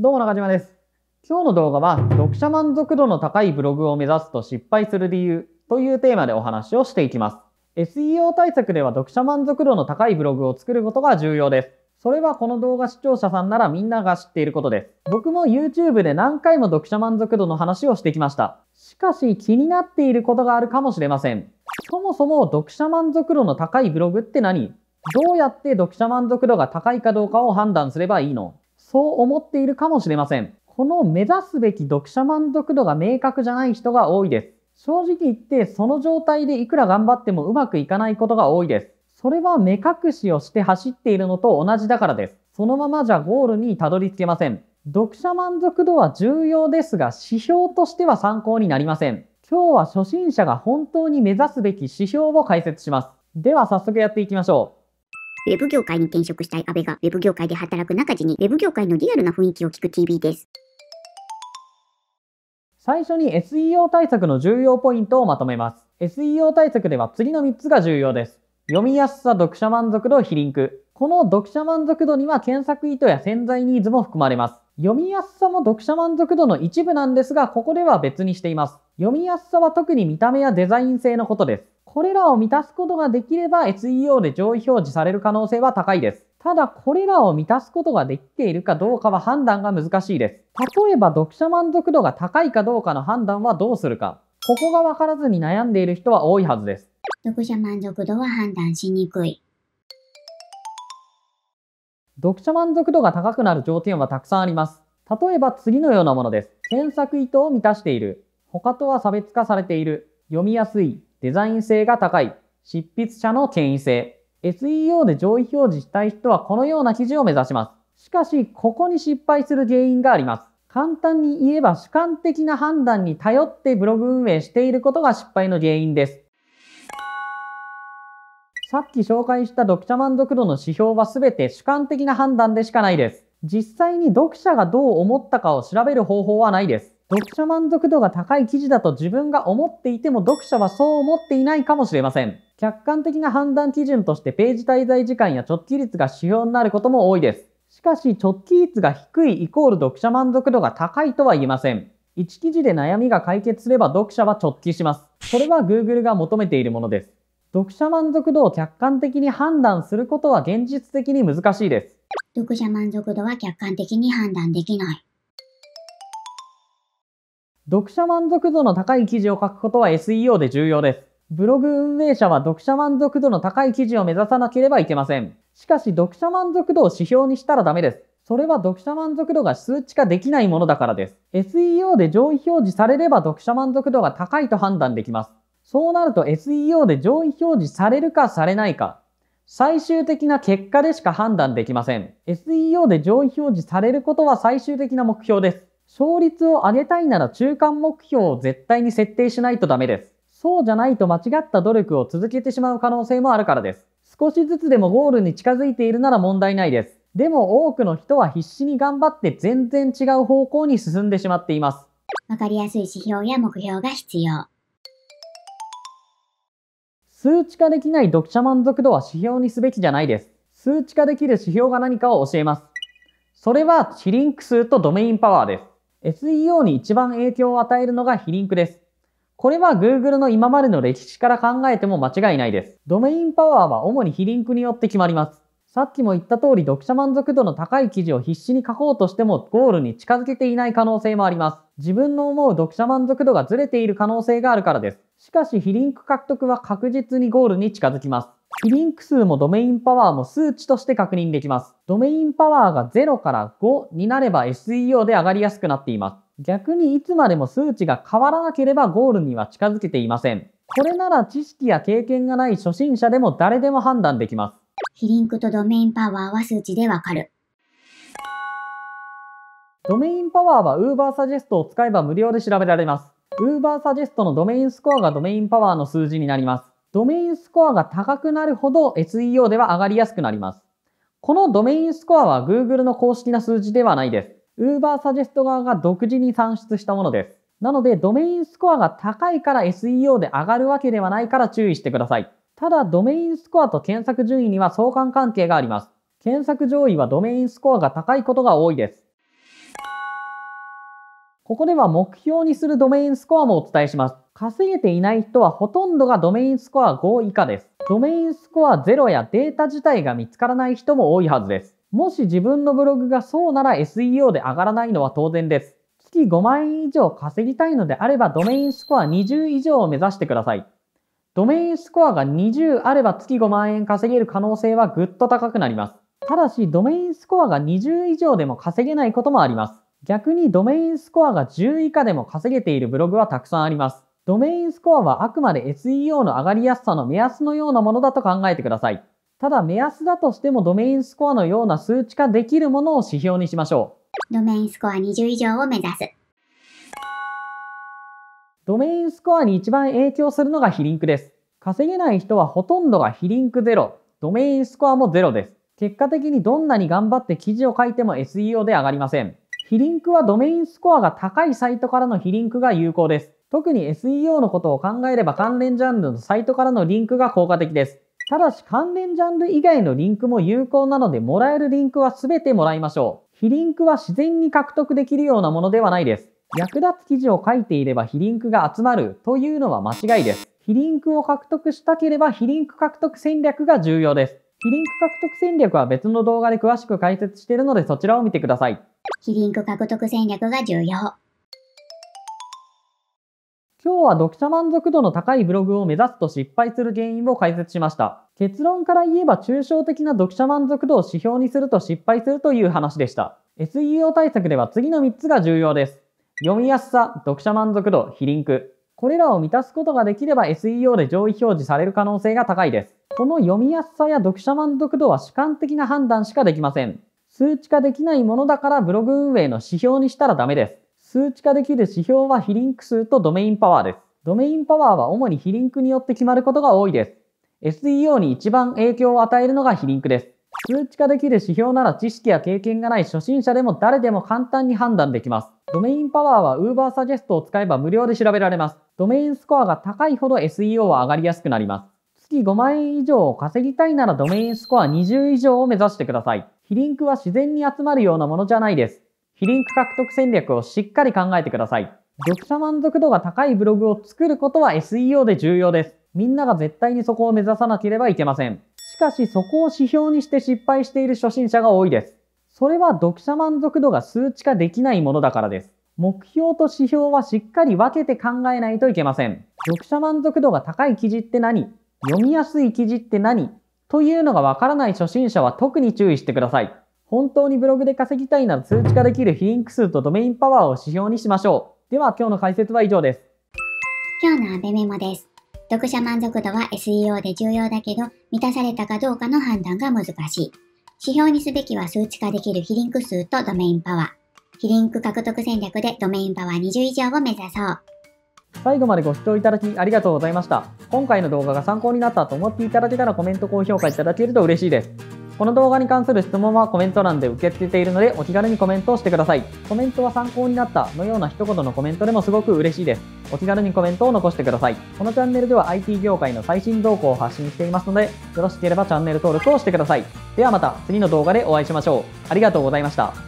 どうも中島です。今日の動画は読者満足度の高いブログを目指すと失敗する理由というテーマでお話をしていきます。SEO 対策では読者満足度の高いブログを作ることが重要です。それはこの動画視聴者さんならみんなが知っていることです。僕も YouTube で何回も読者満足度の話をしてきました。しかし気になっていることがあるかもしれません。そもそも読者満足度の高いブログって何どうやって読者満足度が高いかどうかを判断すればいいのそう思っているかもしれません。この目指すべき読者満足度が明確じゃない人が多いです。正直言ってその状態でいくら頑張ってもうまくいかないことが多いです。それは目隠しをして走っているのと同じだからです。そのままじゃゴールにたどり着けません。読者満足度は重要ですが、指標としては参考になりません。今日は初心者が本当に目指すべき指標を解説します。では早速やっていきましょう。ウェブ業界に転職したい阿部が、ウェブ業界で働く中地に、ウェブ業界のリアルな雰囲気を聞く TV です。最初に SEO 対策の重要ポイントをまとめます。SEO 対策では次の3つが重要です。読みやすさ、読者満足度、非リンク。この読者満足度には検索意図や潜在ニーズも含まれます。読みやすさも読者満足度の一部なんですが、ここでは別にしています。読みやすさは特に見た目やデザイン性のことです。これらを満たすことができれば SEO で上位表示される可能性は高いです。ただ、これらを満たすことができているかどうかは判断が難しいです。例えば、読者満足度が高いかどうかの判断はどうするか。ここがわからずに悩んでいる人は多いはずです。読者満足度は判断しにくい。読者満足度が高くなる条件はたくさんあります。例えば次のようなものです。検索意図を満たしている。他とは差別化されている。読みやすい。デザイン性が高い、執筆者の権威性、SEO で上位表示したい人はこのような記事を目指します。しかし、ここに失敗する原因があります。簡単に言えば主観的な判断に頼ってブログ運営していることが失敗の原因です。さっき紹介した読者満足度の指標は全て主観的な判断でしかないです。実際に読者がどう思ったかを調べる方法はないです。読者満足度が高い記事だと自分が思っていても読者はそう思っていないかもしれません。客観的な判断基準としてページ滞在時間や直帰率が指標になることも多いです。しかし直帰率が低いイコール読者満足度が高いとは言えません。1記事で悩みが解決すれば読者は直帰します。それは Google が求めているものです。読者満足度を客観的に判断することは現実的に難しいです。読者満足度は客観的に判断できない。読者満足度の高い記事を書くことは SEO で重要です。ブログ運営者は読者満足度の高い記事を目指さなければいけません。しかし読者満足度を指標にしたらダメです。それは読者満足度が数値化できないものだからです。SEO で上位表示されれば読者満足度が高いと判断できます。そうなると SEO で上位表示されるかされないか、最終的な結果でしか判断できません。SEO で上位表示されることは最終的な目標です。勝率を上げたいなら中間目標を絶対に設定しないとダメです。そうじゃないと間違った努力を続けてしまう可能性もあるからです。少しずつでもゴールに近づいているなら問題ないです。でも多くの人は必死に頑張って全然違う方向に進んでしまっています。わかりやすい指標や目標が必要。数値化できない読者満足度は指標にすべきじゃないです。数値化できる指標が何かを教えます。それは、シリンク数とドメインパワーです。SEO に一番影響を与えるのが非リンクです。これは Google の今までの歴史から考えても間違いないです。ドメインパワーは主に非リンクによって決まります。さっきも言った通り読者満足度の高い記事を必死に書こうとしてもゴールに近づけていない可能性もあります。自分の思う読者満足度がずれている可能性があるからです。しかし非リンク獲得は確実にゴールに近づきます。非リンク数もドメインパワーも数値として確認できます。ドメインパワーが0から5になれば SEO で上がりやすくなっています。逆にいつまでも数値が変わらなければゴールには近づけていません。これなら知識や経験がない初心者でも誰でも判断できます。ヒリンクとドメインパワーは数値でわかる。ドメインパワーは Uber サジェストを使えば無料で調べられます。Uber サジェストのドメインスコアがドメインパワーの数字になります。ドメインスコアが高くなるほど SEO では上がりやすくなります。このドメインスコアは Google の公式な数字ではないです。Uber サジェスト側が独自に算出したものです。なので、ドメインスコアが高いから SEO で上がるわけではないから注意してください。ただ、ドメインスコアと検索順位には相関関係があります。検索上位はドメインスコアが高いことが多いです。ここでは目標にするドメインスコアもお伝えします。稼げていない人はほとんどがドメインスコア5以下です。ドメインスコア0やデータ自体が見つからない人も多いはずです。もし自分のブログがそうなら SEO で上がらないのは当然です。月5万円以上稼ぎたいのであればドメインスコア20以上を目指してください。ドメインスコアが20あれば月5万円稼げる可能性はぐっと高くなります。ただし、ドメインスコアが20以上でも稼げないこともあります。逆にドメインスコアが10以下でも稼げているブログはたくさんあります。ドメインスコアはあくまで SEO の上がりやすさの目安のようなものだと考えてください。ただ目安だとしてもドメインスコアのような数値化できるものを指標にしましょう。ドメインスコア20以上を目指す。ドメインスコアに一番影響するのが非リンクです。稼げない人はほとんどが非リンクゼロ、ドメインスコアもゼロです。結果的にどんなに頑張って記事を書いても SEO で上がりません。非リンクはドメインスコアが高いサイトからの非リンクが有効です。特に SEO のことを考えれば関連ジャンルのサイトからのリンクが効果的です。ただし関連ジャンル以外のリンクも有効なのでもらえるリンクは全てもらいましょう。非リンクは自然に獲得できるようなものではないです。役立つ記事を書いていれば非リンクが集まるというのは間違いです。非リンクを獲得したければ非リンク獲得戦略が重要です。キリンク獲得戦略は別の動画で詳しく解説しているのでそちらを見てください。キリンク獲得戦略が重要。今日は読者満足度の高いブログを目指すと失敗する原因を解説しました。結論から言えば抽象的な読者満足度を指標にすると失敗するという話でした。SEO 対策では次の3つが重要です。読みやすさ、読者満足度、非リンク。これらを満たすことができれば SEO で上位表示される可能性が高いです。この読みやすさや読者満足度は主観的な判断しかできません。数値化できないものだからブログ運営の指標にしたらダメです。数値化できる指標は非リンク数とドメインパワーです。ドメインパワーは主に非リンクによって決まることが多いです。SEO に一番影響を与えるのが非リンクです。数値化できる指標なら知識や経験がない初心者でも誰でも簡単に判断できます。ドメインパワーは Uber サジェストを使えば無料で調べられます。ドメインスコアが高いほど SEO は上がりやすくなります。月5万円以上を稼ぎたいならドメインスコア20以上を目指してください。非リンクは自然に集まるようなものじゃないです。非リンク獲得戦略をしっかり考えてください。読者満足度が高いブログを作ることは SEO で重要です。みんなが絶対にそこを目指さなければいけません。しかしそこを指標にして失敗している初心者が多いです。それは読者満足度が数値化できないものだからです。目標と指標はしっかり分けて考えないといけません。読者満足度が高い記事って何読みやすい記事って何というのがわからない初心者は特に注意してください。本当にブログで稼ぎたいなら数値化できるヒリンク数とドメインパワーを指標にしましょう。では今日の解説は以上です。今日のアベメモです。読者満足度は SEO で重要だけど、満たされたかどうかの判断が難しい。指標にすべきは数値化できるヒリンク数とドメインパワー。ヒリンク獲得戦略でドメインパワー20以上を目指そう。最後までご視聴いただきありがとうございました。今回の動画が参考になったと思っていただけたらコメント、高評価いただけると嬉しいです。この動画に関する質問はコメント欄で受け付けているのでお気軽にコメントをしてください。コメントは参考になったのような一言のコメントでもすごく嬉しいです。お気軽にコメントを残してください。このチャンネルでは IT 業界の最新動向を発信していますので、よろしければチャンネル登録をしてください。ではまた次の動画でお会いしましょう。ありがとうございました。